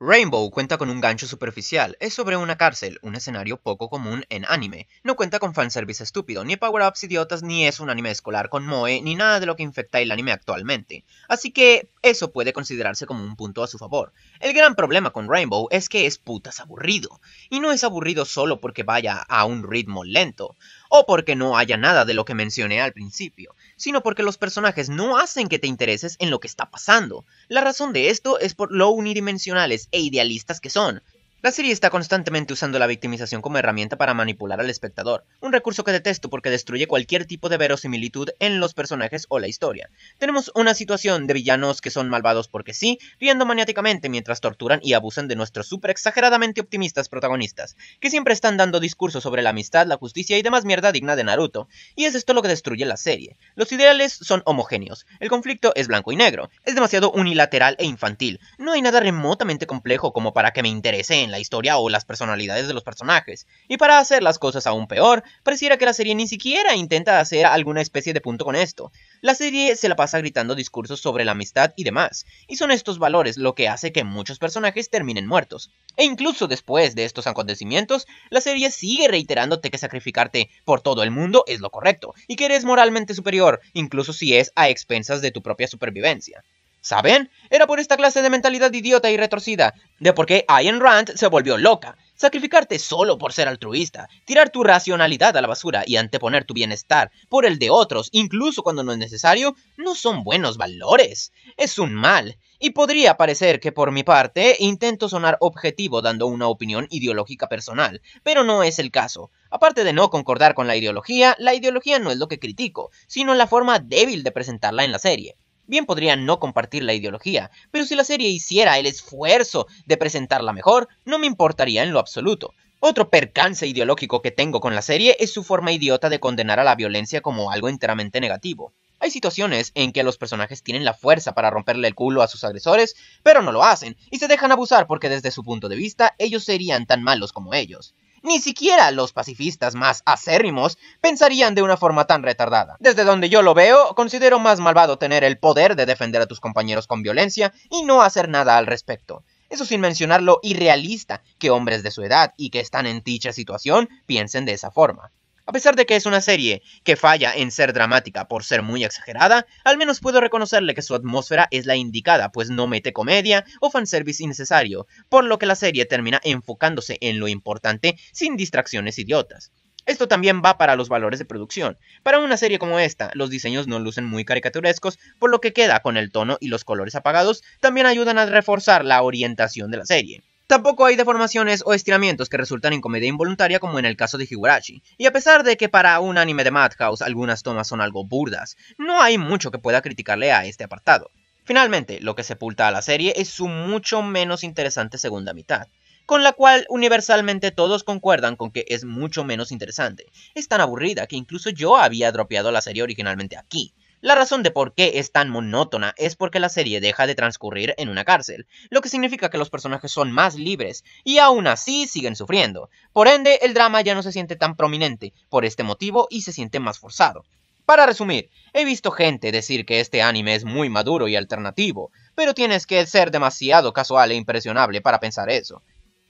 Rainbow cuenta con un gancho superficial, es sobre una cárcel, un escenario poco común en anime. No cuenta con fanservice estúpido, ni power-ups idiotas, ni es un anime escolar con Moe, ni nada de lo que infecta el anime actualmente. Así que eso puede considerarse como un punto a su favor. El gran problema con Rainbow es que es putas aburrido. Y no es aburrido solo porque vaya a un ritmo lento o porque no haya nada de lo que mencioné al principio, sino porque los personajes no hacen que te intereses en lo que está pasando. La razón de esto es por lo unidimensionales e idealistas que son, la serie está constantemente usando la victimización como herramienta para manipular al espectador, un recurso que detesto porque destruye cualquier tipo de verosimilitud en los personajes o la historia. Tenemos una situación de villanos que son malvados porque sí, riendo maniáticamente mientras torturan y abusan de nuestros super exageradamente optimistas protagonistas, que siempre están dando discursos sobre la amistad, la justicia y demás mierda digna de Naruto, y es esto lo que destruye la serie. Los ideales son homogéneos, el conflicto es blanco y negro, es demasiado unilateral e infantil, no hay nada remotamente complejo como para que me interese en la la historia o las personalidades de los personajes. Y para hacer las cosas aún peor, pareciera que la serie ni siquiera intenta hacer alguna especie de punto con esto. La serie se la pasa gritando discursos sobre la amistad y demás, y son estos valores lo que hace que muchos personajes terminen muertos. E incluso después de estos acontecimientos, la serie sigue reiterándote que sacrificarte por todo el mundo es lo correcto, y que eres moralmente superior, incluso si es a expensas de tu propia supervivencia. ¿Saben? Era por esta clase de mentalidad idiota y retorcida, de por qué Ayn Rand se volvió loca. Sacrificarte solo por ser altruista, tirar tu racionalidad a la basura y anteponer tu bienestar por el de otros, incluso cuando no es necesario, no son buenos valores. Es un mal. Y podría parecer que por mi parte intento sonar objetivo dando una opinión ideológica personal, pero no es el caso. Aparte de no concordar con la ideología, la ideología no es lo que critico, sino la forma débil de presentarla en la serie. Bien podrían no compartir la ideología, pero si la serie hiciera el esfuerzo de presentarla mejor, no me importaría en lo absoluto. Otro percance ideológico que tengo con la serie es su forma idiota de condenar a la violencia como algo enteramente negativo. Hay situaciones en que los personajes tienen la fuerza para romperle el culo a sus agresores, pero no lo hacen, y se dejan abusar porque desde su punto de vista ellos serían tan malos como ellos. Ni siquiera los pacifistas más acérrimos pensarían de una forma tan retardada. Desde donde yo lo veo, considero más malvado tener el poder de defender a tus compañeros con violencia y no hacer nada al respecto. Eso sin mencionar lo irrealista que hombres de su edad y que están en dicha situación piensen de esa forma. A pesar de que es una serie que falla en ser dramática por ser muy exagerada, al menos puedo reconocerle que su atmósfera es la indicada, pues no mete comedia o fanservice innecesario, por lo que la serie termina enfocándose en lo importante sin distracciones idiotas. Esto también va para los valores de producción. Para una serie como esta, los diseños no lucen muy caricaturescos, por lo que queda con el tono y los colores apagados, también ayudan a reforzar la orientación de la serie. Tampoco hay deformaciones o estiramientos que resultan en comedia involuntaria como en el caso de Higurashi, y a pesar de que para un anime de Madhouse algunas tomas son algo burdas, no hay mucho que pueda criticarle a este apartado. Finalmente, lo que sepulta a la serie es su mucho menos interesante segunda mitad, con la cual universalmente todos concuerdan con que es mucho menos interesante. Es tan aburrida que incluso yo había dropeado la serie originalmente aquí. La razón de por qué es tan monótona es porque la serie deja de transcurrir en una cárcel, lo que significa que los personajes son más libres y aún así siguen sufriendo. Por ende, el drama ya no se siente tan prominente por este motivo y se siente más forzado. Para resumir, he visto gente decir que este anime es muy maduro y alternativo, pero tienes que ser demasiado casual e impresionable para pensar eso.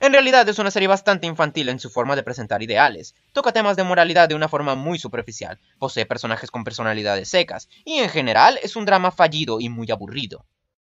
En realidad es una serie bastante infantil en su forma de presentar ideales, toca temas de moralidad de una forma muy superficial, posee personajes con personalidades secas, y en general es un drama fallido y muy aburrido.